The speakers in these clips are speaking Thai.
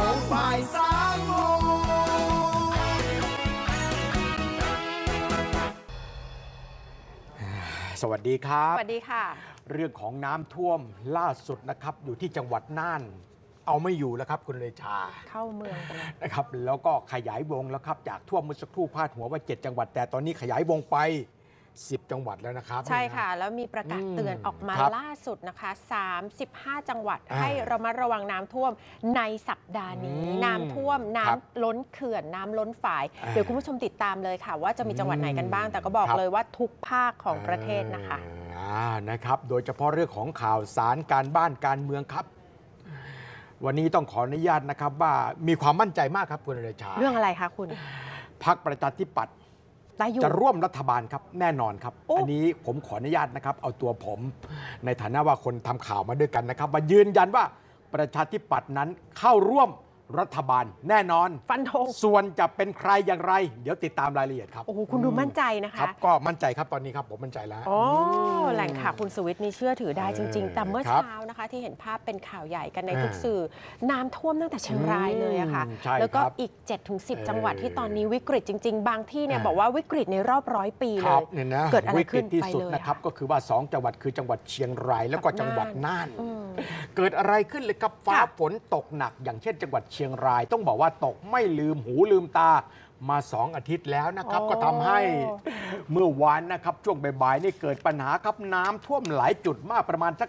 ง่ายสามโมสวัสดีครับ สวัสดีค่ะ เรื่องของน้ำท่วมล่าสุดนะครับ อยู่ที่จังหวัดน่าน เอาไม่อยู่แล้วครับคุณเลชา เข้าเมืองนะครับ แล้วก็ขยายวงแล้วครับจากท่วมเมื่อสักครู่พาดหัวว่า 7 จังหวัดแต่ตอนนี้ขยายวงไป10 จังหวัดแล้วนะครับ ใช่ค่ะ แล้วมีประกาศเตือนออกมาล่าสุดนะคะ 35 จังหวัดให้เรามาระวังน้ำท่วมในสัปดาห์นี้ น้ำท่วม น้ำล้นเขื่อนน้ำล้นฝาย เดี๋ยวคุณผู้ชมติดตามเลยค่ะ ว่าจะมีจังหวัดไหนกันบ้าง แต่ก็บอกเลยว่าทุกภาคของประเทศนะคะนะครับ โดยเฉพาะเรื่องของข่าวสารการบ้านการเมืองครับ วันนี้ต้องขออนุญาตนะครับว่ามีความมั่นใจมากครับคุณเดชาเรื่องอะไรคะคุณพักประชาธิปัตย์จะร่วมรัฐบาลครับแน่นอนครับ อันนี้ผมขออนุญาตนะครับ เอาตัวผม ในฐานะว่าคนทำข่าวมาด้วยกันนะครับมายืนยันว่าประชาธิปัตย์นั้นเข้าร่วมรัฐบาลแน่นอน ฟันธงส่วนจะเป็นใครอย่างไร เดี๋ยวติดตามรายละเอียดครับโอ้โหคุณดูมั่นใจนะคะครับก็มั่นใจครับตอนนี้ครับผมมั่นใจแล้วโอ้แหล่งข่าวคุณสวิตนี่เชื่อถือได้จริง ๆ แต่เมื่อเช้านะคะที่เห็นภาพเป็นข่าวใหญ่กันในทุกสื่อ น้ำท่วมตั้งแต่เชียงรายเลยอะค่ะแล้วก็อีก7-10 จังหวัดที่ตอนนี้วิกฤตจริงๆ บางที่เนี่ยบอกว่าวิกฤตในรอบร้อยปีเลยเกิดอะไรขึ้นที่สุดนะครับก็คือว่า 2 จังหวัดคือจังหวัดเชียงราย แล้วก็จังหวัดน่านเกิดอะไรขึ้นเลยครับฟ้าฝนตกหนัก อย่างเช่นจังหวัดเชียงรายต้องบอกว่าตกไม่ลืมหูลืมตา มาสองอาทิตย์แล้วนะครับ ก็ทำให้ เมื่อวานนะครับ ช่วงบ่ายๆนี่เกิดปัญหาครับ น้ำท่วมหลายจุดมากประมาณสัก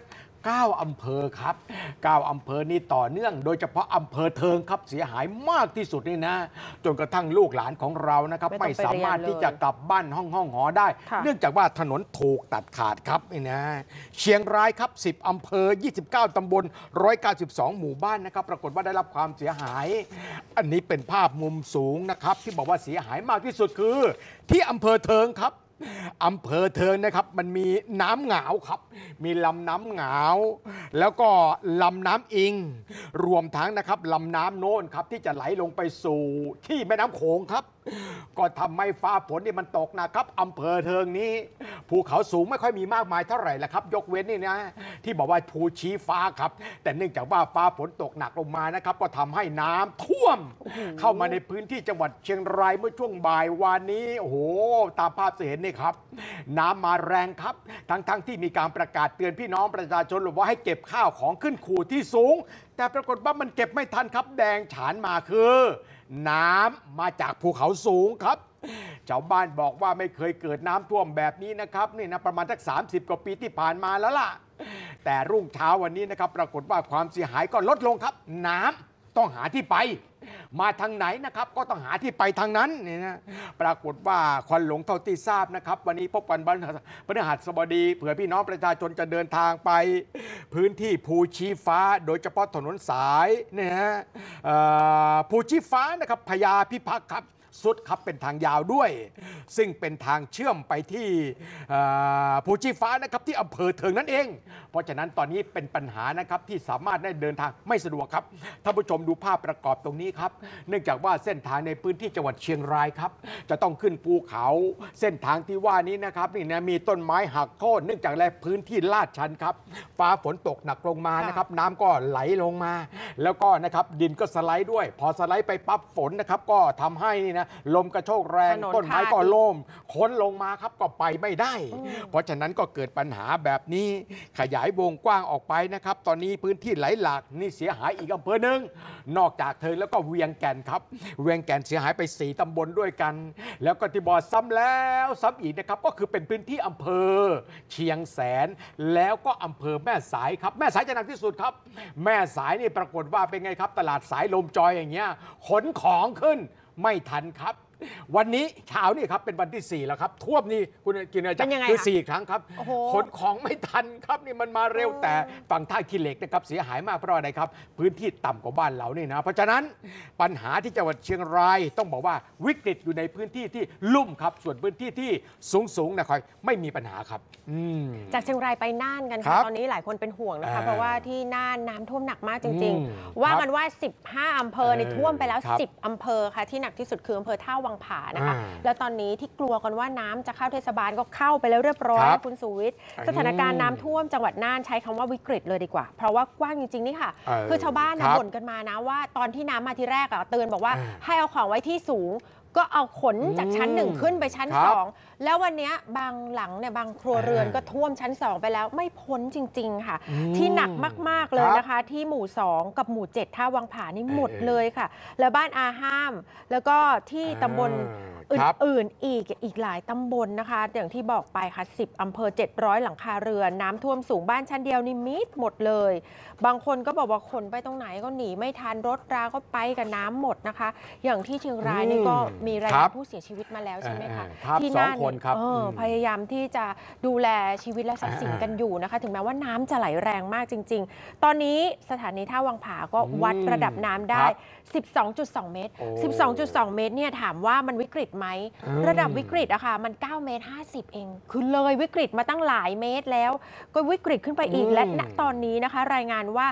9 อำเภอครับ 9 อำเภอนี้ต่อเนื่อง โดยเฉพาะอำเภอเทิงครับเสียหายมากที่สุดนี่นะ จนกระทั่งลูกหลานของเรานะครับ ไม่สามารถที่จะกลับบ้าน ห้องห้องหอได้ เนื่องจากว่าถนนถูกตัดขาดครับนี่นะเชียงรายครับ 10 อำเภอ 29 ตำบล 192 หมู่บ้านนะครับ ปรากฏว่าได้รับความเสียหาย อันนี้เป็นภาพมุมสูงนะครับ ที่บอกว่าเสียหายมากที่สุดคือ ที่อำเภอเทิงครับอำเภอเทิงนะครับ มันมีน้ำหงาวครับ มีลำน้ำหงาว แล้วก็ลำน้ำอิง รวมทั้งนะครับลำน้ำโน้นครับ ที่จะไหลลงไปสู่ที่แม่น้ำโขงครับก็ทำให้ฟ้าฝนนี่มันตกนะครับ อำเภอเทิงนี้ภูเขาสูงไม่ค่อยมีมากมายเท่าไหร่ละครับ ยกเว้นนี่นะที่บอกว่าภูชี้ฟ้าครับ แต่เนื่องจากว่าฟ้าฝนตกหนักลงมานะครับก็ทำให้น้ำท่วม เข้ามาในพื้นที่จังหวัดเชียงรายเมื่อช่วงบ่ายวานนี้โอ้โห ตามภาพเห็นนี่ครับ น้ำมาแรงครับ ทั้งๆทที่มีการประกาศเตือนพี่น้องประชาชนว่าให้เก็บข้าวของขึ้นขู่ที่สูง แต่ปรากฏว่ามันเก็บไม่ทันครับ แดงฉานมาคือน้ำมาจากภูเขาสูงครับชาวบ้านบอกว่าไม่เคยเกิดน้ำท่วมแบบนี้นะครับ นี่นะประมาณสัก 30กว่าปีที่ผ่านมาแล้วล่ะ แต่รุ่งเช้าวันนี้นะครับ ปรากฏว่าความเสียหายก็ลดลงครับ น้ำต้องหาที่ไปมาทางไหนนะครับ ก็ต้องหาที่ไปทางนั้นนี่นะปรากฏว่าควันหลงเท่าที่ทราบนะครับ วันนี้พบกันบันพฤหัสบดี เผื่อพี่น้องประชาชนจะเดินทางไป พื้นที่ภูชีฟ้าโดยเฉพาะถนนสายนี่ฮะภูชีฟ้านะครับพญาพิพักครับสุดครับเป็นทางยาวด้วย ซึ่งเป็นทางเชื่อมไปที่ภูชีฟ้านะครับที่อำเภอเถิงนั่นเอง เพราะฉะนั้นตอนนี้เป็นปัญหานะครับที่สามารถได้เดินทางไม่สะดวกครับท่านผู้ชมดูภาพประกอบตรงนี้ครับเนื่องจากว่าเส้นทางในพื้นที่จังหวัดเชียงรายครับ จะต้องขึ้นภูเขา เส้นทางที่ว่านี้นะครับนี่นะมีต้นไม้หักโค่นเนื่องจากแลพื้นที่ลาดชันครับฟ้าฝนตกหนักลงมานะครับน้ำก็ไหลลงมา แล้วก็นะครับดินก็สไลด์ด้วย พอสไลด์ไปปั๊บฝนนะครับก็ทำให้นี่นะลมกระโชกแรงต้นไม้ก็ล่มค้นลงมาครับก็ไปไม่ได้ เพราะฉะนั้นก็เกิดปัญหาแบบนี้ ขยายวงกว้างออกไปนะครับ ตอนนี้พื้นที่ไหลหลากนี่เสียหายอีกอำเภอหนึ่งนอกจากเธอแล้วก็เวียงแก่นครับ เวียงแก่นเสียหายไปสีตำบลด้วยกัน แล้วก็ที่บอดซ้ำแล้วซ้ำอีกนะครับก็คือเป็นพื้นที่อำเภอ เชียงแสน แล้วก็อำเภอแม่สายครับ แม่สายจะหนักที่สุดครับ แม่สายนี่ปรากฏว่าเป็นไงครับ ตลาดสายลมจอยอย่างเงี้ยขนของขึ้นไม่ทันครับวันนี้เช้านี่ครับเป็นวันที่4แล้วครับท่วมนี่คุณกินอะไรจังคือสี่ครั้งครับขนของไม่ทันครับนี่มันมาเร็วแต่ฝั่งท่าขี้เหล็กนะครับเสียหายมากเพราะอะไรครับพื้นที่ต่ำกว่าบ้านเรานี่นะ เพราะฉะนั้นปัญหาที่จังหวัดเชียงรายต้องบอกว่าวิกฤตอยู่ในพื้นที่ที่ลุ่มครับ ส่วนพื้นที่ที่สูงสูงนะครับไม่มีปัญหาครับจากเชียงรายไปน่านกันครับตอนนี้หลายคนเป็นห่วงนะคะเพราะว่าที่น่านน้ำท่วมหนักมากจริง ๆ ว่ามันว่า15อำเภอในท่วมไปแล้ว10อำเภอค่ะที่หนักที่สุดคืออำเภอท่าวังผานะคะ แล้วตอนนี้ที่กลัวกันว่าน้ำจะเข้าเทศบาลก็เข้าไปแล้วเรียบร้อย คุณสุวิทย์สถานการณ์น้ำท่วมจังหวัดน่านใช้คำว่าวิกฤตเลยดีกว่า เพราะว่ากว้างจริงๆนี่ค่ะ คือชาวบ้านบ่นกันมานะว่าตอนที่น้ำมาที่แรกอ่ะเตือนบอกว่าให้เอาของไว้ที่สูงก็เอาขนจากชั้นหนึ่งขึ้นไปชั้นสอง แล้ววันนี้บางหลังเนี่ยบางครัวเรือนก็ท่วมชั้นสองไปแล้ว ไม่พ้นจริงๆค่ะ ที่หนักมากๆเลยนะคะ ที่หมู่สองกับหมู่7ท่าวังผานี่หมดเลยค่ะ แล้วบ้านอาห้าม แล้วก็ที่ตำบลอื่นๆอีกอีกหลายตำบลนะคะ อย่างที่บอกไปค่ะ10อำเภอ 700 หลังคาเรือนน้ำท่วมสูงบ้านชั้นเดียวนี่มิดหมดเลย บางคนก็บอกว่าคนไปตรงไหนก็หนี ไม่ทันรถราก็ไปกับน้ำหมดนะคะ อย่างที่เชียงรายนี่ก็มีรายรผู้เสียชีวิตมาแล้วใช่ไหมคะ ที่นั่นพยายามที่จะดูแลชีวิตและทรัพย์สินกันอยู่นะคะ ถึงแม้ว่าน้ำจะไหลแรงมากจริง ๆ ตอนนี้สถานีท่าวังผาก็วัดระดับน้ำได้ 12.2 เมตร 12.2 เมตรเนี่ยถามว่ามันวิกฤตไหมระดับวิกฤตอะค่ะมัน 9 เมตร 50 เองคือเลยวิกฤตมาตั้งหลายเมตรแล้ว ก็วิกฤตขึ้นไปอีกและณตอนนี้นะคะ รายงานว่า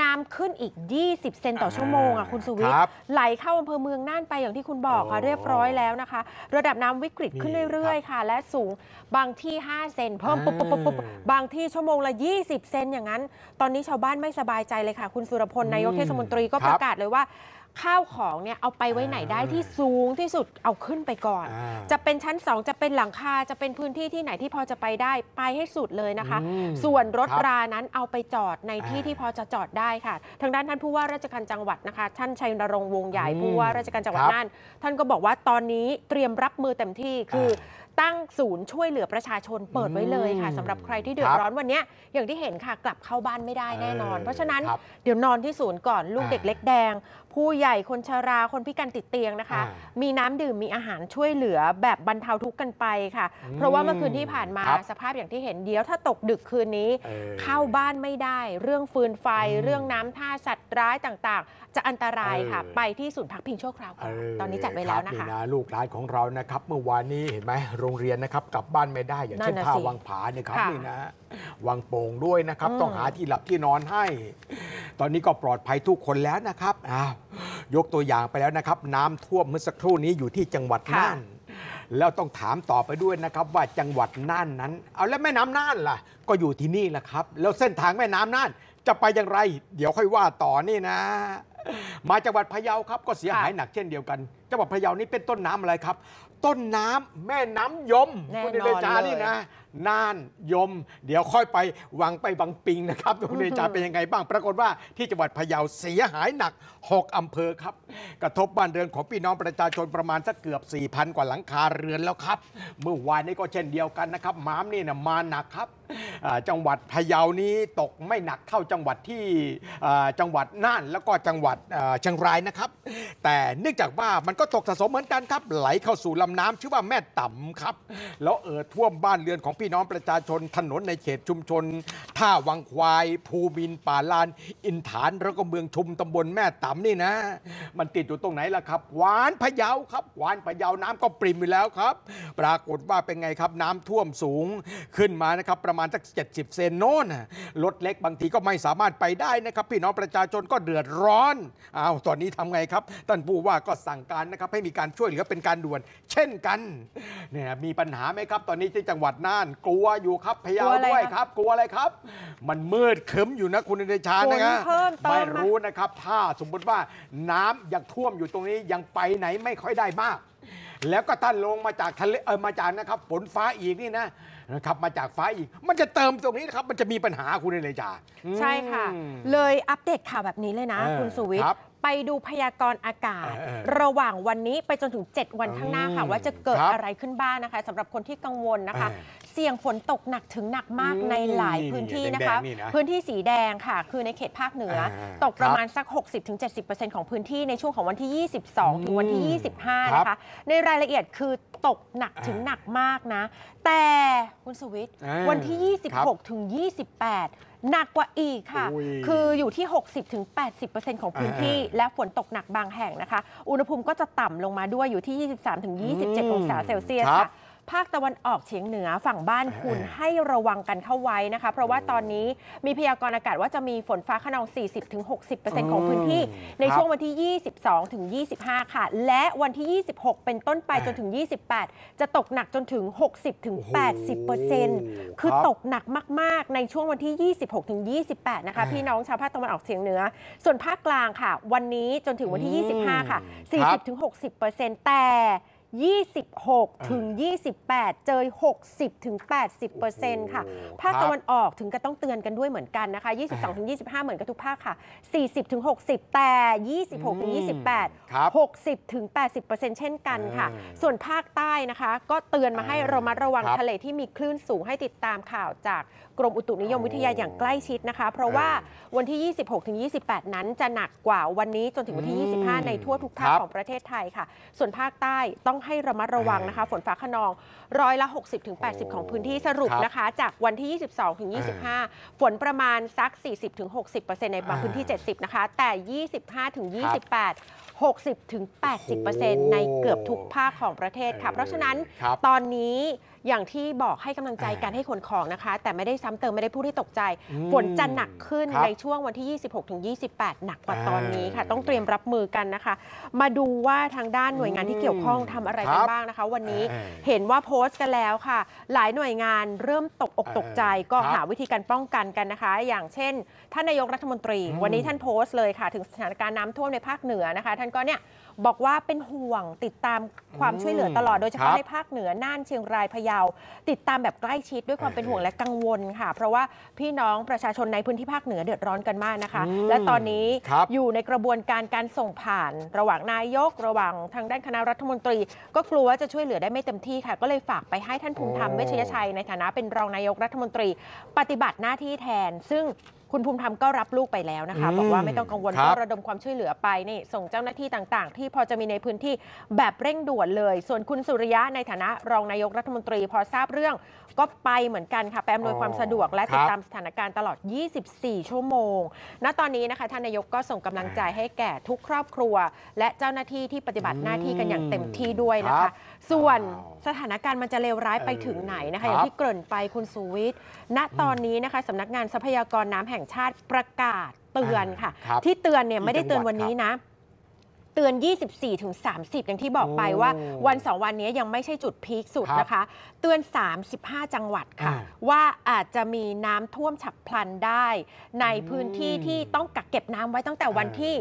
น้ำขึ้นอีก 20 เซนต่อชั่วโมงอ่ะคุณสุวิทย์ไหลเข้าอำเภอเมืองน่านไปอย่างที่คุณบอกค่ะเรียบร้อยแล้วนะคะ ระดับน้ำวิกฤตขึ้นเรื่อยๆค่ะ และสูงบางที่ 5 เซนเพิ่มปุ๊บปุ๊บปุ๊บบางที่ชั่วโมงละ 20 เซนอย่างนั้น ตอนนี้ชาวบ้านไม่สบายใจเลยค่ะ คุณสุรพลนายกเทศมนตรีก็ประกาศเลยว่าข้าวของเนี่ยเอาไปไว้ไหนได้ที่สูงที่สุดเอาขึ้นไปก่อน จะเป็นชั้น 2 จะเป็นหลังคา จะเป็นพื้นที่ที่ไหนที่พอจะไปได้ ไปให้สุดเลยนะคะ ส่วนรถรานั้นเอาไปจอดในที่ที่พอจะจอดได้ค่ะ ทางด้านท่านผู้ว่าราชการจังหวัดนะคะ ท่านชัยนรงค์วงใหญ่ผู้ว่าราชการจังหวัดน่านท่านก็บอกว่าตอนนี้เตรียมรับมือเต็มที่คือตั้งศูนย์ช่วยเหลือประชาชนเปิดไว้เลยค่ะสำหรับใครที่เดือดร้อนวันนี้อย่างที่เห็นค่ะ กลับเข้าบ้านไม่ได้แน่นอน เพราะฉะนั้นเดี๋ยวนอนที่ศูนย์ก่อน ลูกเด็กเล็กแดง ผู้ใหญ่คนชรา คนพิการติดเตียงนะคะ มีน้ำดื่ม มีอาหารช่วยเหลือแบบบรรเทาทุกข์กันไปค่ะ เพราะว่าเมื่อคืนที่ผ่านมาสภาพอย่างที่เห็นเดี๋ยวถ้าตกดึกคืนนี้ เข้าบ้านไม่ได้ เรื่องฟืนไฟ เรื่องน้ำท่าสัตว์ร้ายต่างๆจะอันตรายค่ะไปที่ศูนย์พักพิงชั่วคราวก่อนตอนนี้จัดไว้แล้วนะคะนะลูกหลานของเรานะครับ เมื่อวานนี้เห็นไหมโรงเรียนนะครับกลับบ้านไม่ได้ อย่างเช่นท่าวังผาเนี่ยครับ นี่นะวังโป่งด้วยนะครับ ต้องหาที่หลับที่นอนให้ ตอนนี้ก็ปลอดภัยทุกคนแล้วนะครับอ้าวยกตัวอย่างไปแล้วนะครับ น้ำท่วมเมื่อสักครู่นี้อยู่ที่จังหวัดน่านแล้วต้องถามต่อไปด้วยนะครับว่าจังหวัดน่านนั้น เอาแล้วแม่น้ำน่านล่ะ ก็อยู่ที่นี่แหละครับ แล้วเส้นทางแม่น้ำน่านจะไปอย่างไร เดี๋ยวค่อยว่าต่อนี่นะมาจังหวัดพะเยาครับก็เสียหายหนักเช่นเดียวกัน จังหวัดพะเยานี่เป็นต้นน้ำอะไรครับ ต้นน้ำแม่น้ำยมคุณเดชจานี่นะน่านยม เดี๋ยวค่อยไป วังไปบางปิง นะครับดูงนจาเป็นยังไงบ้างปรากฏว่าที่จังหวัดพะเยาเสียหายหนัก 6 อำเภอ ครับ กระทบบ้านเรือนของพี่น้องประชาชนประมาณสักเกือบ4,000 กว่าหลังคาเรือนแล้วครับ เมื่อวานนี้ก็เช่นเดียวกันนะครับม้ามนี่นะมาหนักครับจังหวัดพะเยานี้ตกไม่หนักเท่าจังหวัดที่จังหวัดน่าน แล้วก็จังหวัดเชียงรายนะครับ แต่เนื่องจากว่ามันก็ตกสะสมเหมือนกันครับ ไหลเข้าสู่ลำน้ำชื่อว่าแม่ต่ำครับแล้วเอ่อท่วมบ้านเรือนของพี่พี่น้องประชาชนถนนในเขตชุมชนท่าวังควาย ภูบินป่าลาน อินฐานแล้วก็เมืองชุมตำบลแม่ต่ำนี่นะมันติดอยู่ตรงไหนล่ะครับหวานพะเยาครับหวานพะเยาน้ำก็ปริมอยู่แล้วครับ ปรากฏว่าเป็นไงครับน้ำท่วมสูงขึ้นมานะครับ ประมาณสัก 70เซนโน่นรถเล็กบางทีก็ไม่สามารถไปได้นะครับ พี่น้องประชาชนก็เดือดร้อนอ้าวตอนนี้ทำไงครับท่านผู้ว่าก็สั่งการนะครับให้มีการช่วยเหลือเป็นการด่วน เช่นกันเนี่ยมีปัญหาไหมครับ ตอนนี้ที่จังหวัดน่านานกลัวอยู่ครับพยาวด้วยครับ กลัวอะไรครับ มันมืดเึ้มอยู่นะคุณเดชานะครับไม่รู้นะครับ ถ้าสมมติว่าน้ำยังท่วมอยู่ตรงนี้ยังไปไหนไม่ค่อยได้มาก แล้วก็ท่านลงมาจากทะเลเออมาจากนะครับฝนฟ้าอีกนี่นะนะครับมาจากฟ้าอีก มันจะเติมตรงนี้นะครับ มันจะมีปัญหาคุณเดชาใช่ค่ะเลยอัปเดตข่าวแบบนี้เลยนะ คุณสุวิทย์ไปดูพยากรณ์อากาศ ระหว่างวันนี้ไปจนถึง 7 วันข้างหน้าค่ะ ว่าจะเกิดอะไรขึ้นบ้างนะคะสำหรับคนที่กังวลนะคะเสี่ยงฝนตกหนักถึงหนักมากในหลายพื้นที่นะคะพื้นที่สีแดงค่ะ คือในเขตภาคเหนือตกประมาณสัก 60-70%ของพื้นที่ในช่วงของวันที่ 22 ถึงวันที่ 25 นะคะ ในรายละเอียดคือตกหนักถึงหนักมากนะ แต่ คุณสวิตวันที่ 26ถึง28หนักกว่าอีกค่ะ คืออยู่ที่ 60-80%ของพื้นที่ และฝนตกหนักบางแห่งนะคะอุณหภูมิก็จะต่ำลงมาด้วยอยู่ที่23-27องศาเซลเซียสค่ะภาคตะวันออกเฉียงเหนือฝั่งบ้านคุณให้ระวังกันเข้าไว้นะคะ เพราะว่าตอนนี้มีพยากรณ์อากาศว่าจะมีฝนฟ้าขนอง 40-60%ของพื้นที่ ในช่วงวันที่ 22-25 ค่ะ และวันที่ 26 เป็นต้นไปจนถึง 28 จะตกหนักจนถึง 60-80%คือตกหนักมาก ๆ ในช่วงวันที่ 26-28 นะคะ พี่น้องชาวภาคตะวันออกเฉียงเหนือ ส่วนภาคกลางค่ะ วันนี้จนถึงวันที่ 25 ค่ะ 40-60%แต่26ถึง28 เจอ 60ถึง80เปอร์เซ็นต์ค่ะ ภาคตะวันออกถึงก็ต้องเตือนกันด้วยเหมือนกันนะคะ 22ถึง25 เหมือนกับทุกภาคค่ะ 40ถึง60 แต่ 26ถึง28 60ถึง80เปอร์เซ็นต์เช่นกันค่ะ ส่วนภาคใต้นะคะ ก็เตือนมาให้เรามาระวังทะเลที่มีคลื่นสูงให้ติดตามข่าวจากกรมอุตุนิยมวิทยาอย่างใกล้ชิดนะคะ เพราะว่าวันที่ 26ถึง28 นั้นจะหนักกว่าวันนี้จนถึงวันที่ 25 ในทั่วทุกภาคของประเทศไทยค่ะ ส่วนภาคใต้ต้องให้ระมัดระวังนะคะฝนฟ้าขนองร้อยละ 60-80 ของพื้นที่สรุปนะคะจากวันที่ 22ถึง25 ฝนประมาณสัก 40-60%ในบางพื้นที่ 70 นะคะ แต่ 25ถึง28 60-80%ในเกือบทุกภาคของประเทศค่ะเพราะฉะนั้นตอนนี้อย่างที่บอกให้กำลังใจการให้ขนของนะคะ แต่ไม่ได้ซ้ำเติม ไม่ได้พูดให้ตกใจฝนจะหนักขึ้นในช่วงวันที่ 26-28 หนักกว่าตอนนี้ค่ะ ต้องเตรียมรับมือกันนะคะ มาดูว่าทางด้านหน่วยงานที่เกี่ยวข้องทำอะไรกันบ้างนะคะ วันนี้เห็นว่าโพสต์กันแล้วค่ะ หลายหน่วยงานเริ่มตกอกตกใจ ก็หาวิธีการป้องกันกันนะคะ อย่างเช่นท่านนายกรัฐมนตรีวันนี้ท่านโพสต์เลยค่ะ ถึงสถานการณ์น้ำท่วมในภาคเหนือนะคะ ท่านก็เนี่ยบอกว่าเป็นห่วงติดตามความช่วยเหลือตลอดโดยเฉพาะในภาคเหนือน่านเชียงรายพะยาราติดตามแบบใกล้ชิดด้วยความเป็นห่วงและกังวลค่ะ เพราะว่าพี่น้องประชาชนในพื้นที่ภาคเหนือเดือดร้อนกันมากนะคะและตอนนี้อยู่ในกระบวนการการส่งผ่าน ระหว่างนายกระหว่างทางด้านคณะรัฐมนตรี ก็กลัวว่าจะช่วยเหลือได้ไม่เต็มที่ค่ะ ก็เลยฝากไปให้ท่านภูมิธรรมเวชยชัยในฐานะเป็นรองนายกรัฐมนตรี ปฏิบัติหน้าที่แทน ซึ่งคุณภูมิธรรมก็รับลูกไปแล้วนะคะ บอกว่าไม่ต้องกังวลก็ระดมความช่วยเหลือไปนี่ส่งเจ้าหน้าที่ต่างๆ ที่พอจะมีในพื้นที่แบบเร่งด่วนเลย ส่วนคุณสุริยะในฐานะรองนายกรัฐมนตรี พอทราบเรื่องก็ไปเหมือนกันค่ะแปมโดยความสะดวกและติดตามสถานการณ์ตลอด 24 ชั่วโมง ณตอนนี้นะคะ ท่านนายกก็ส่งกำลังใจให้แก่ทุกครอบครัว และเจ้าหน้าที่ที่ปฏิบัติหน้าที่กันอย่างเต็มที่ด้วยนะคะ ส่วนสถานการณ์มันจะเลวร้ายไปถึงไหนนะคะอย่างที่เกริ่นไปคุณสุวิทย์ณตอนนี้นะคะสำนักงานทรัพยากรน้ำแห่งแห่งชาติประกาศเตือนค่ะ ที่เตือนเนี่ยไม่ได้เตือนวันนี้นะเตือน 24-30 อย่างที่บอกไปว่า วันสองวันนี้ยังไม่ใช่จุดพีคสุดนะคะ เตือน 35 จังหวัดค่ะ ว่าอาจจะมีน้ำท่วมฉับพลันได้ ในพื้นที่ที่ต้องกักเก็บน้ำไว้ตั้งแต่วันที่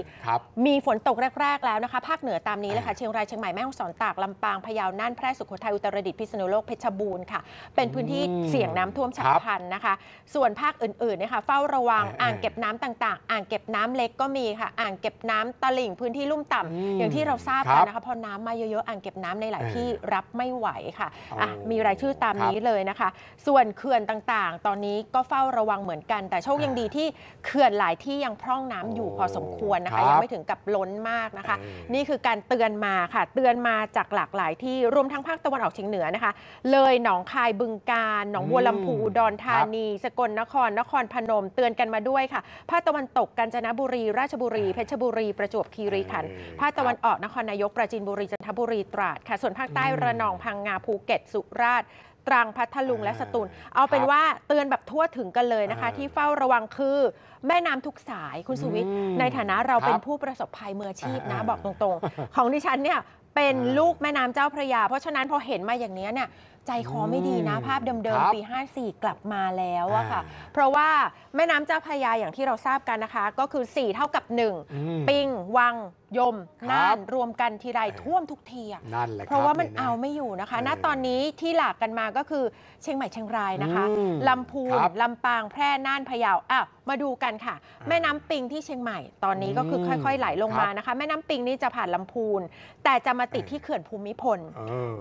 มีฝนตกแรกๆแล้วนะคะ ภาคเหนือตามนี้เลยค่ะเชียงรายเชียงใหม่แม่ฮ่องสอนตาก ลำปางพะเยาน่านแพร่สุโขทัยอุตรดิตถ์พิษณุโลกเพชรบูรณ์ค่ะเป็นพื้นที่เสี่ยงน้ำท่วมฉับพลันนะคะ ส่วนภาคอื่นๆนะคะ เฝ้าระวังอ่างเก็บน้ำต่างๆ อ่างเก็บน้ำเล็กก็มีค่ะอ่างเก็บน้ำตลิ่งพื้นที่ลุ่มต่ำอย่างที่เราทราบกันนะคะพอน้ำมาเยอะๆอ่างเก็บน้ำในหลายที่รับไม่ไหวค่ะะมีรายชื่อตามนี้เลยนะคะ ส่วนเขื่อนต่างๆตอนนี้ก็เฝ้าระวังเหมือนกัน แต่โชคยังดีที่เขื่อนหลายที่ยังพร่องน้ำอยู่พอสมควรนะคะยังไม่ถึงกับล้นมากนะคะ นี่คือการเตือนมาค่ะ เตือนมาจากหลากหลายที่รวมทั้งภาคตะวันออกเฉียงเหนือนะคะ เลยหนองคายบึงการหนองบัวลำพูดอนธานี สกลนครนครพนม เตือนกันมาด้วยค่ะภาคตะวันตกกาญจนบุรี ราชบุรีเพชรบุรีประจวบคีรีขันธ์ภาคตะวันออก นครนายก ปราจีนบุรี จันทบุรี ตราด ค่ะ ส่วนภาคใต้ ระนอง พังงา ภูเก็ต สุราษฎร์ ตรัง พัทลุง และสตูล เอาเป็นว่าเตือนแบบทั่วถึงกันเลยนะคะ ที่เฝ้าระวังคือแม่น้ำทุกสาย คุณสุวิทย์ ในฐานะเราเป็นผู้ประสบภัยมืออาชีพนะ บอกตรง ๆ ของดิฉันเนี่ยเป็นลูกแม่น้ำเจ้าพระยา เพราะฉะนั้นพอเห็นมาอย่างนี้เนี่ยใจคอไม่ดีนะภาพเดิม ๆ ปี 54 กลับมาแล้วอะค่ะ เพราะว่าแม่น้ำเจ้าพระยาอย่างที่เราทราบกันนะคะ ก็คือ 4 เท่ากับ 1 ปิง วัง ยมน่าน รวมกันทีไร ท่วมทุกทีอะ่ะเพราะว่ามันเอาไม่อยู่นะคะ ณ ตอนนี้ที่หลากกันมาก็คือ เชียงใหม่เชียงรายนะคะลำพูนลำปางแพร่น่านพะเยา อ่ะ มาดูกันค่ะ แม่น้ำปิงที่เชียงใหม่ ตอนนี้ก็คือค่อยๆ ไหลลงมานะคะ แม่น้ำปิงนี่จะผ่านลำพูนแต่จะมาติดที่เขื่อนภูมิพล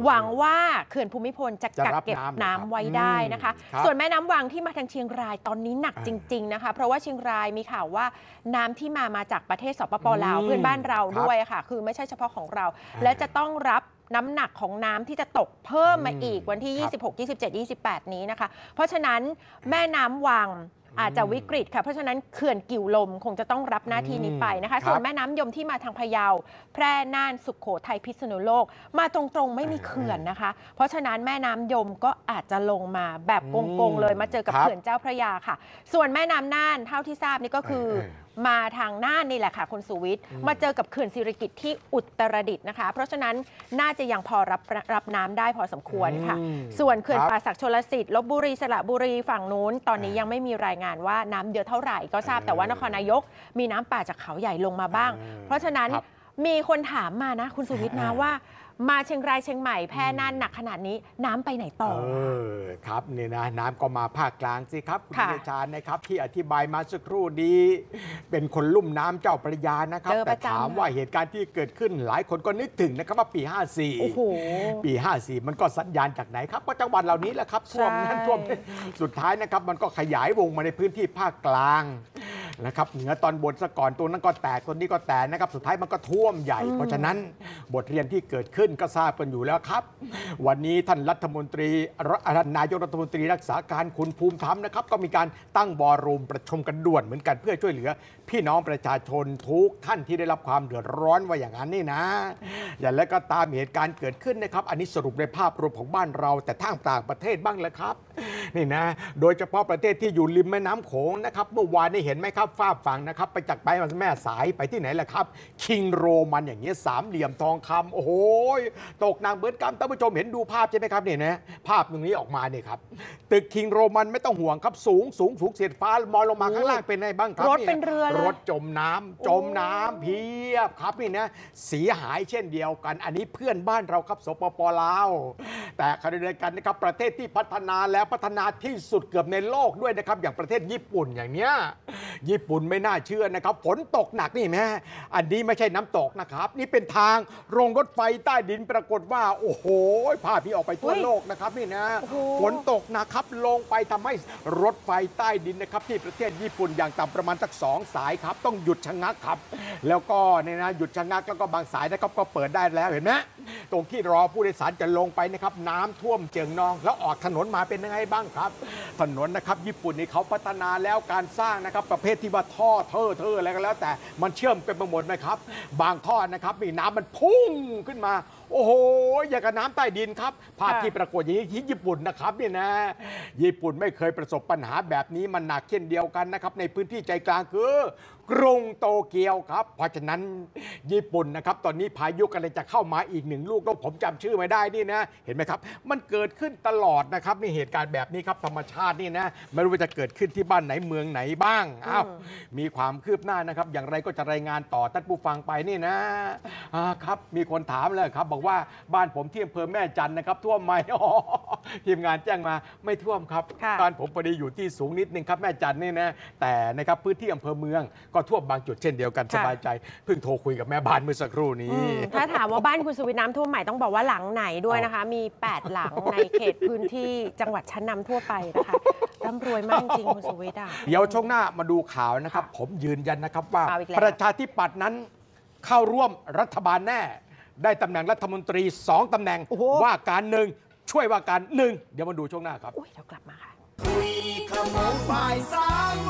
หวังว่าเขื่อนภูมิพลจะกักเก็บน้ำไว้ได้นะคะ ส่วนแม่น้ำวังที่มาทางเชียงรายตอนนี้หนักจริง ๆนะคะ เพราะว่าเชียงรายมีข่าวว่าน้ำที่มามาจากประเทศสปปลาวเพื่อนบ้านเราด้วยค่ะ คือไม่ใช่เฉพาะของเรา และจะต้องรับน้ำหนักของน้ำที่จะตกเพิ่มมาอีกวันที่ 26 27 28 นี้นะคะ เพราะฉะนั้นแม่น้ำวังอาจจะวิกฤตค่ะ เพราะฉะนั้นเขื่อนกิ่วลมคงจะต้องรับหน้าที่นี้ไปนะคะ ส่วนแม่น้ำยมที่มาทางพะเยาแพร่น่านสุขโขทัยพิษณุโลก มาตรงๆไม่มีเขื่อนนะคะ เพราะฉะนั้นแม่น้ำยมก็อาจจะลงมาแบบโกงๆเลยมาเจอกับเขื่อนเจ้าพระยาค่ะ ส่วนแม่น้ำน่านเท่าที่ทราบนี่ก็คือมาทางหน้านี่แหละค่ะคุณสุวิทย์มาเจอกับเขื่อนศิริกิจที่อุตรดิตถ์นะคะ เพราะฉะนั้นน่าจะยังพอรับรับน้ำได้พอสมควรค่ะ ส่วนเขื่อนป่าศักดิ์ชลสิทธิ์ลบบุรี สระบุรีฝั่งนู้น ตอนนี้ยังไม่มีรายงานว่าน้ำเยอะเท่าไหร่ก็ทราบแต่ว่านครนายก มีน้ำป่าจากเขาใหญ่ลงมาบ้าง เพราะฉะนั้นมีคนถามมานะคุณสุวิทย์นะว่ามาเชียงรายเชียงใหม่แพร่น่านหนักขนาดนี้น้ำไปไหนต่อ เออครับนี่นะ น้ำก็มาภาคกลางสิครับคุณเดชานะครับ ที่อธิบายมาสักครู่นี้เป็นคนลุ่มน้ำเจ้าประยานะครับ แต่ถามว่าเหตุการณ์ที่เกิดขึ้นหลายคนก็นึกถึงนะครับว่าปี 54โอ้โหปี 54 มันก็สัญญาณจากไหนครับก็จังหวัดเหล่านี้แหละครับท่วมนั่นท่วมนี่สุดท้ายนะครับ มันก็ขยายวงมาในพื้นที่ภาคกลางนะครับเหนือตอนบนซะก่อนตัวนั้นก็แตกตัวนี้ก็แตกนะครับ สุดท้ายมันก็ท่วมใหญ่เพราะฉะนั้นบทเรียนที่เกิดขึ้นก็ทราบกันอยู่แล้วครับ วันนี้ท่านรัฐมนตรีรัฐนายกรัฐมนตรีรักษาการคุณภูมิธรรมนะครับก็มีการตั้งบอรูมประชุมกันด่วนเหมือนกันเพื่อช่วยเหลือพี่น้องประชาชนทุกท่านที่ได้รับความเดือดร้อนว่าอย่างนั้นนี่นะอย่างแล้วก็ตามเหตุการณ์เกิดขึ้นนะครับ อันนี้สรุปในภาพรวมของบ้านเรา แต่ทั้งต่างประเทศบ้างแล้วครับนี่นะ โดยเฉพาะประเทศที่อยู่ริมแม่น้ำโขงนะครับเมื่อวานได้เห็นไหมครับฝ้าฝั่งนะครับ ไปจากไปมแม่สายไปที่ไหนล่ะครับ คิงโรมันอย่างเงี้ยสามเหลี่ยมทองคำ โอ้โหตกนางเบิร์ดกัมท่านผู้ชมเห็นดูภาพใช่ไหมครับเนี่ยนะภาพตรงนี้ออกมาเนี่ยครับ ตึกคิงโรมันไม่ต้องห่วงครับ สูงสูงสูงเสียดฟ้ามองลงมาข้างล่างเป็นไงบ้างครับรถเป็นเรือรถจมน้ำจมน้ำเพียบครับนี่นะเสียหายเช่นเดียวกัน อันนี้เพื่อนบ้านเราครับสปปลาว แต่ขณะเดียวกันนะครับประเทศที่พัฒนาแล้ว พัฒนาที่สุดเกือบในโลกด้วยนะครับอย่างประเทศญี่ปุ่นอย่างเนี้ยญี่ปุ่นไม่น่าเชื่อนะครับฝนตกหนักนี่แม่อันนี้ไม่ใช่น้ำตกนะครับ นี่เป็นทางโรงรถไฟใต้ดินปรากฏว่า โอ้โหภาพที่ออกไปทั่วโลกนะครับนี่นะฝนตกนะครับลงไปทำให้รถไฟใต้ดินนะครับ ที่ประเทศญี่ปุ่นอย่างต่ำประมาณสักสองสาายครับต้องหยุดชะงักครับ แล้วก็เนี่ยนะหยุดชะงักแล้วก็บางสายนะครับก็เปิดได้แล้วเห็นไหมตรงที่รอผู้โดยสารจะลงไปนะครับน้ำท่วมเจียงนองแล้วออกถนนมาเป็นยังไงบ้างครับ ถนนนะครับญี่ปุ่นนี่เขาพัฒนาแล้วการสร้างนะครับประเภทที่ว่าท่อเทอเทออะไรก็แล้ว แต่มันเชื่อมเป็นปรหมวดหมครับบางท่อนะครับมีน้ำมันพุ่งขึ้นมาโอ้โห อย่างกับน้ำใต้ดินครับ ภาพที่ปรากฏอย่างนี้ที่ญี่ปุ่นนะครับ เนี่ยนะ ญี่ปุ่นไม่เคยประสบปัญหาแบบนี้มันหนักเช่นเดียวกันนะครับในพื้นที่ใจกลางคือกรุงโตเกียวครับ เพราะฉะนั้นญี่ปุ่นนะครับ ตอนนี้พายุกำลังจะเข้ามาอีกหนึ่งลูกก็ผมจำชื่อไม่ได้นี่นะ เห็นไหมครับ มันเกิดขึ้นตลอดนะครับนี่เหตุการณ์แบบนี้ครับธรรมชาตินี่นะไม่รู้ว่าจะเกิดขึ้นที่บ้านไหนเมืองไหนบ้างอ้าวมีความคืบหน้านะครับอย่างไรก็จะรายงานต่อท่านผู้ฟังไปนี่นะครับ มีคนถามเลยครับบอกว่าบ้านผมที่อำเภอแม่จันนะครับท่วมไหมทีมงานแจ้งมาไม่ท่วมครับบ้านผมพอดีอยู่ที่สูงนิดนึงครับแม่จันนี่นะแต่นะครับพื้นที่อำเภอเมืองก็ท่วมบางจุดเช่นเดียวกันสบายใจเพิ่งโทรคุยกับแม่บ้านเมื่อสักครู่นี้ ถ้าถามว่าบ้านคุณสุวิทย์น้ำท่วมใหม่ ต้องบอกว่าหลังไหนด้วยนะคะ มี 8 หลังในเขตพื้นที่จังหวัดชั้นนำทั่วไปนะคะร่ำรวยมากจริงคุณสุวิทย์อ่ะเดี๋ยวช่วงหน้ามาดูข่าวนะครับ ผมยืนยันนะครับว่า ประชาธิปัตย์นั้น เข้าร่วมรัฐบาลแน่ ได้ตำแหน่งรัฐมนตรี 2ตำแหน่ง ว่าการหนึ่งช่วยว่าการหนึ่งเดี๋ยวมาดูช่วงหน้าครับอุ้ยเดี๋ยวกลับมาค่ะคุยขโมย่ายสามโม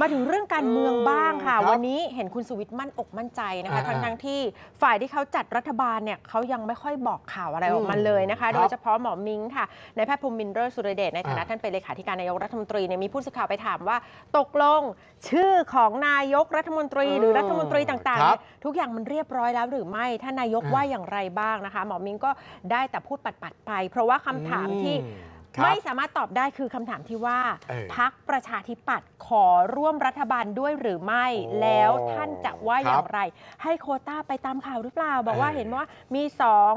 มาถึงเรื่องการเมืองบ้างค่ะ วันนี้เห็นคุณสุวิทย์มั่นอกมั่นใจนะคะทั้งทั้งที่ฝ่ายที่เขาจัดรัฐบาลเนี่ยเขายังไม่ค่อยบอกข่าวอะไรออกมาเลยนะคะ โดยเฉพาะหมอมิงค่ะในแพทย์ภูมินเดอร์สุรเดชในฐานะท่านเป็นเลขาธิการนายกรัฐมนตรีเนี่ยมีผู้สื่อข่าวไปถามว่าตกลง ชื่อของนายกรัฐมนตรี หรือรัฐมนตรีต่างๆ ทุกอย่างมันเรียบร้อยแล้ว หรือไม่ท่านนายกว่าอย่างไรบ้างนะคะหมอมิงก็ได้แต่พูดปัดๆไป เพราะว่าคำถามที่ไม่สามารถตอบได้คือคำถามที่ว่า พักประชาธิปัตย์ขอร่วมรัฐบาลด้วยหรือไม่ แล้วท่านจะว่าอย่างไร ให้โคต้าไปตามข่าวหรือเปล่า บอกว่าเห็นว่ามีสอง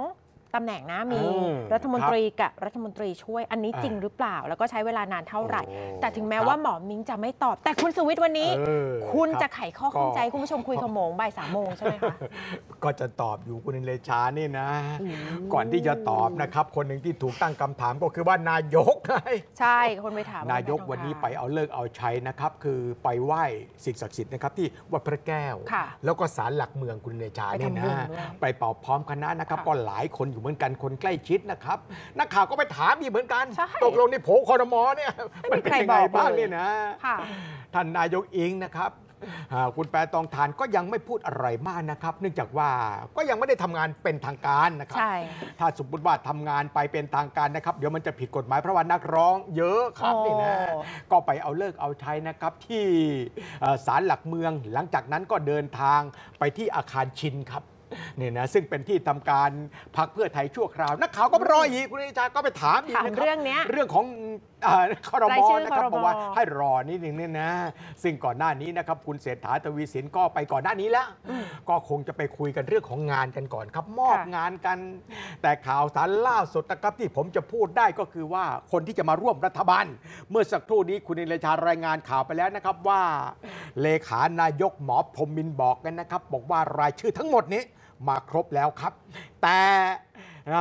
ตำแหน่งนะมี รัฐมนตรีกับรัฐมนตรีช่วยอันนี้จริงหรือเปล่า แล้วก็ใช้เวลานานเท่าไหร่ แต่ถึงแม้ว่าหมอมิ้งจะไม่ตอบแต่คุณสุวิทย์วันนี้ คุณจะไขข้อข้องใจคุณผู้ชมคุยขโมงบ่ายสามโมงใช่ไหมคะก็จะตอบอยู่คุณเลชานี่นะ ก่อนที่จะตอบนะครับคนหนึ่งที่ถูกตั้งคำถามก็คือว่านายก ใช่คนไปถาม นายกวันนี้ไปเอาเลิกเอาใช้นะครับ คือไปไหว้สิ่งศักดิ์สิทธิ์นะครับที่วัดพระแก้วแล้วก็ศาลหลักเมืองคุณเลชาเนี่ยนะ ไปเป่าพร้อมคณะนะครับ่ก็หลายคนอยู่เหมือนกันคนใกล้ชิดนะครับ นักข่าวก็ไปถามอีกเหมือนกัน ตกลงในโผคอรมอเนี่ยมันเป็นยังไงบ้างเนี่ยนะท่านนายกเองนะครับคุณแปรตองทานก็ยังไม่พูดอะไรมากนะครับ เนื่องจากว่าก็ยังไม่ได้ทำงานเป็นทางการนะครับถ้าสมมติว่าทำงานไปเป็นทางการนะครับเดี๋ยวมันจะผิดกฎหมายเพราะว่านักร้องเยอะครับนี่นะก็ไปเอาเลิกเอาใช้นะครับที่ศาลหลักเมืองหลังจากนั้นก็เดินทางไปที่อาคารชินครับเนี่ยนะซึ่งเป็นที่ทำการพักเพื่อไทยชั่วคราวนักข่าวก็รออีกคุณนิชาก็ไปถามอีกนะครับเรื่องนี้เรื่องของคอรมอนะครับบอกว่าให้รอนิดนึงเนี่ยนะซึ่งก่อนหน้านี้นะครับ คุณเศรษฐาทวีสินก็ไปก่อนหน้านี้แล้ว ก็คงจะไปคุยกันเรื่องของงานกันก่อนครับ มอบงานกัน แต่ข่าวสารล่าสุดนะครับที่ผมจะพูดได้ก็คือว่าคนที่จะมาร่วมรัฐบาลเมื่อสักครู่นี้คุณนิชารายงานข่าวไปแล้วนะครับว่าเลขานายกหมอพรมมินบอกกันนะครับ บอกว่ารายชื่อทั้งหมดนี้มาครบแล้วครับ แต่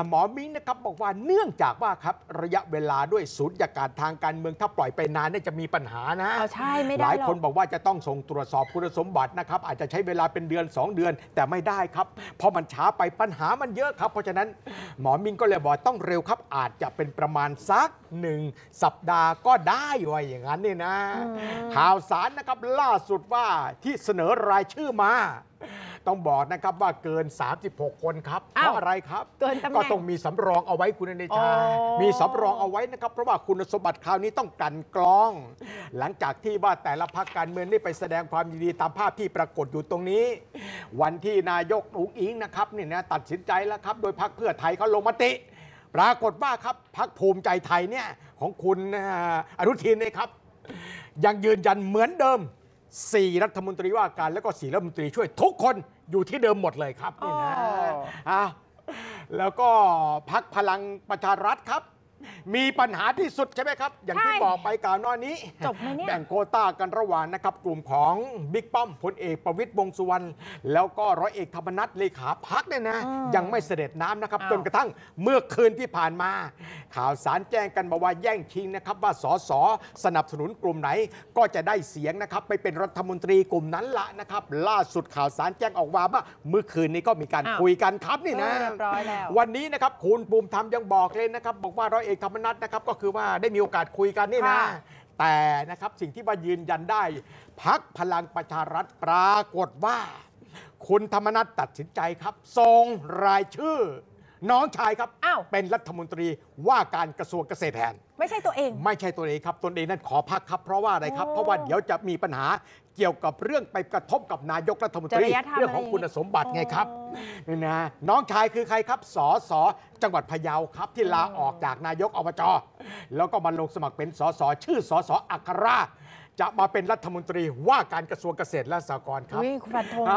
หมอมิ้งนะครับบอกว่าเนื่องจากว่าครับ ระยะเวลาด้วยสูญญากาศทางการเมืองถ้าปล่อยไปนานเนี่ยจะมีปัญหานะใช่ ไม่ได้หลายคนบอกว่าจะต้องส่งตรวจสอบคุณสมบัตินะครับอาจจะใช้เวลาเป็นเดือน 2 เดือน แต่ไม่ได้ครับ เพราะมันช้าไปปัญหามันเยอะครับเพราะฉะนั้น หมอมิ้งก็เลยบอกต้องเร็วครับ อาจจะเป็นประมาณสักหนึ่งสัปดาห์ก็ได้ว่าอย่างนั้นนี่นะข่าวสารนะครับล่าสุดว่าที่เสนอรายชื่อมาต้องบอกนะครับว่าเกิน 36 คนครับเพวราะอะไรครับกก็ต้องมีสำรองเอาไว้คุณเนชา มีสำรองเอาไว้นะครับ เพราะว่าคุณสมบัติคราวนี้ต้องกันกรอง หลังจากที่ว่าแต่ละพรรคการเมืองได้ไปแสดงความยินดีตามภาพที่ปรากฏอยู่ตรงนี้ วันที่นายกอุ๋งอิงนะครับเนี่ยนะตัดสินใจแล้วครับโดยพรรคเพื่อไทยเขาลงมติ ปรากฏว่าครับพักภูมิใจไทยเนี่ยของคุณออนุทินเนี่ยครับยังยืนยันเหมือนเดิมสี่รัฐมนตรีว่าการแล้วก็สี่รัฐมนตรีช่วยทุกคนอยู่ที่เดิมหมดเลยครับนี่นะอ้าวแล้วก็พักพลังประชารัฐครับมีปัญหาที่สุดใช่ไหมครับ อย่างที่บอกไปก่อนหน้านี้นแบ่งโคต้ากันระหว่างนะครับ กลุ่มของบิ๊กป้อมพลเอกประวิตยวงสุวรรณแล้วก็ร้อยเอกธรรมนัฐเลขาพักเนี่ยนะ ยังไม่เสด็จน้ำนะครับ จนกระทั่งเมื่อคืนที่ผ่านมา ข่าวสารแจ้งกันมาว่าแย่งชิงนะครับ ว่าสสสนับสนุนกลุ่มไหนก็จะได้เสียงนะครับไปเป็นรัฐมนตรีกลุ่มนั้นละนะครับล่าสุดข่าวสารแจ้งออกมาว่าเมื่อคืนนี้ก็มีการคุยกันครับนี่นะ วันนี้นะครับคุณภูมิธรรมยังบอกเลยนะครับบอกว่าร้อยเอกอกธรรมนัฐนะครับก็คือว่าได้มีโอกาสคุยกันนี่นะ แต่นะครับสิ่งที่มายืนยันได้พักพลังประชารัฐปรากฏว่า คุณธรรมนัฐตัดสินใจครับส่งรายชื่อน้องชายครับอ้าวเป็นรัฐมนตรีว่าการกระทรวงเกษตรแทน ไม่ใช่ตัวเอง ไม่ใช่ตัวเองครับตนเองนั้นขอพักครับเพราะว่าอะไรครับเพราะว่าเดี๋ยวจะมีปัญหาเกี่ยวกับเรื่องไปกระทบกับนายกรัฐมนตรีเรื่องของคุณสมบัติไงครับนี่นะน้องชายคือใครครับสอสอจังหวัดพะเยาครับที่ลาออกจากนายกอบจแล้วก็มาลงสมัครเป็นสอสอชื่อสอสออัครราจะมาเป็นรัฐมนตรีว่าการกระทรวงเกษตรและสหกรณ์ครับคุณฟันธงอ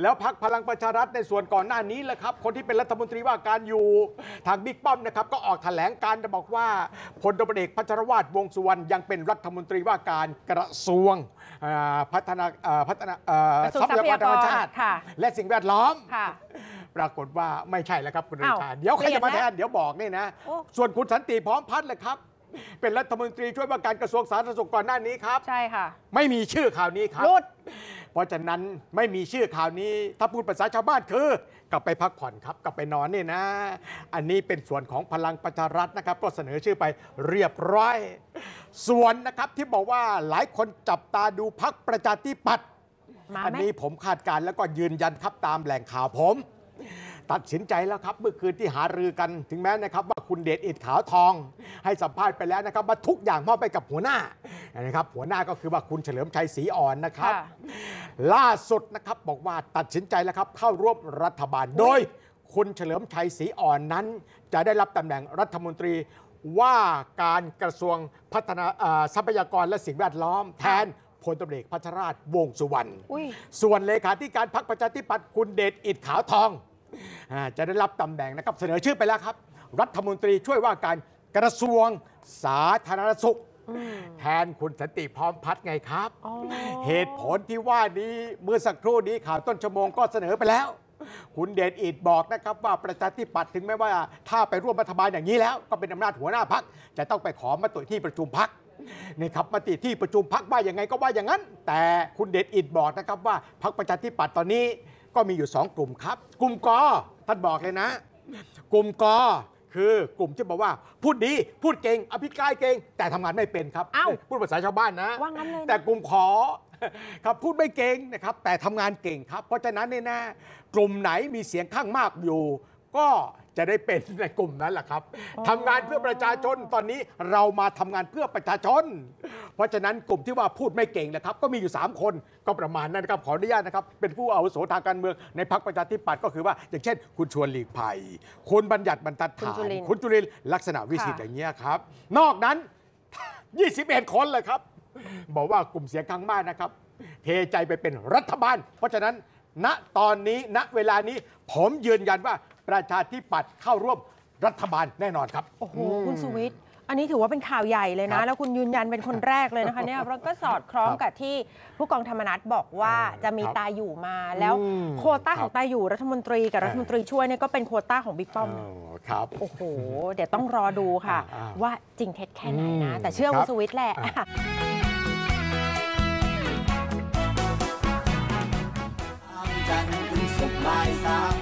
แล้วพักพลังประชารัฐในส่วนก่อนหน้านี้แหละครับ คนที่เป็นรัฐมนตรีว่าการอยู่ทางบิ๊กป้อมนะครับ ก็ออกแถลงการบอกว่าพลตบเอกพัชรวาทวงสุวรรณยังเป็นรัฐมนตรีว่าการกระทรวงพัฒนาพัฒนาทรัพยากรธรรมชาติ และสิ่งแวดล้อม ปรากฏว่าไม่ใช่แล้วครับคุณเรชาเดี๋ยวใครจะมาแทนเดี๋ยวบอกนี่นะ ส่วนคุณสันติพร้อมพัฒน์เลยครับเป็นรัฐมนตรีช่วยว่าการกระทรวงสาธารณสุขก่อนหน้านี้ครับ ใช่ค่ะไม่มีชื่อข่าวนี้ครับรลุดเพราะฉะนั้นไม่มีชื่อข่าวนี้ ถ้าพูดภาษาชาวบ้านคือกลับไปพักผ่อนครับกลับไปนอนนี่นะ อันนี้เป็นส่วนของพลังประชารัฐนะครับ ก็เสนอชื่อไปเรียบร้อย ส่วนนะครับที่บอกว่าหลายคนจับตาดูพักประชาธิปัตย์อันนี้ผมคาดการณ์แล้วก็ยืนยันครับตามแหล่งข่าวผมตัดสินใจแล้วครับเมื่อคืนที่หารือกัน ถึงแม้นะครับว่าคุณเดชอิดขาวทองให้สัมภาษณ์ไปแล้วนะครับว่าทุกอย่างมอบไปกับหัวหน้านะครับหัวหน้าก็คือว่าคุณเฉลิมชัยศรีอ่อนนะครับล่าสุดนะครับบอกว่าตัดสินใจแล้วครับเข้าร่วมรัฐบาลโดยคุณเฉลิมชัยศรีอ่อนนั้น จะได้รับตำแหน่งรัฐมนตรีว่าการกระทรวงพัฒนาทรัพยากรและสิ่งแวดล้อม แทนพลตำรวจเอกพัชราชวงสุวรรณส่วนเลขาธิการพรรคประชาธิปัตย์คุณเดชอิดขาวทองจะได้รับตำแหน่งนะครับเสนอชื่อไปแล้วครับ รัฐมนตรีช่วยว่าการกระทรวงสาธารณสุข แทนคุณสันติพร้อมพัฒน์ไงครับ เหตุผลที่ว่านี้เมื่อสักครู่นี้ข่าวต้นชั่วโมงก็เสนอไปแล้ว คุณเดชอิดบอกนะครับ ว่าประชาธิปัตย์ถึงแม้ว่าถ้าไปร่วมรัฐบาลอย่างนี้แล้วก็เป็นอำนาจหัวหน้าพัก จะต้องไปขอมาตุที่ประชุมพักนี่ครับมติที่ประชุมพักว่าอย่างไงก็ว่าอย่างนั้น แต่คุณเดชอิดบอกนะครับว่าพักประชาธิปัตย์ตอนนี้ก็มีอยู่ 2 กลุ่มครับ กลุ่มกอท่านบอกเลยนะ กลุ่มกอคือกลุ่มที่บอกว่า พูดดีพูดเก่ง อภิกายเก่ง แต่ทำงานไม่เป็นครับพูดภาษาชาวบ้านนะว่างั้นเลยแต่กลุ่มขอครับพูดไม่เก่งนะครับ แต่ทำงานเก่งครับเพราะฉะนั้นเนี่ยนะ กลุ่มไหนมีเสียงข้างมากอยู่ ก็จะได้เป็นในกลุ่มนั้นแหละครับทำงานเพื่อประชาชนตอนนี้เรามาทำงานเพื่อประชาชน เพราะฉะนั้นกลุ่มที่ว่าพูดไม่เก่งนะครับ ก็มีอยู่ 3 คนก็ประมาณนั้นนะครับ ขออนุญาตนะครับเป็นผู้อาวุโสทางการเมืองในพรรคประชาธิปัตย์ก็คือว่าอย่างเช่น คุณชวนหลีกภัย คุณบัญญัติบรรทัดฐานคุณจุลินลักษณะวิสิทธิ์อย่างเงี้ยครับ นอกนั้น 21 คนเลยครับบอกว่ากลุ่มเสียงข้างมากนะครับเทใจไปเป็นรัฐบาล เพราะฉะนั้นณตอนนี้ณเวลานี้ผมยืนยันว่าประชาธิปัตย์เข้าร่วมรัฐบาลแน่นอนครับโอ้โหคุณสุวิทย์อันนี้ถือว่าเป็นข่าวใหญ่เลยนะ แล้วคุณยืนยันเป็นคนแรกเลยนะคะเนี่ยเพราะก็สอดคล้องกับที่ผู้กองธรรมนัฐบอกว่าจะมีตาอยู่มาแล้วโคต้าของตาอยู่รัฐมนตรีกับรัฐมนตรีช่วยเนี่ยก็เป็นโคต้าของบิ๊กป้อมครับโอ้โหเดี๋ยวต้องรอดูค่ะ ว่าจริงเท็จแค่ไหนนะ แต่เชื่อคุณสุวิทย์แหละจันทร์ถึงศุกร์บ่ายสาม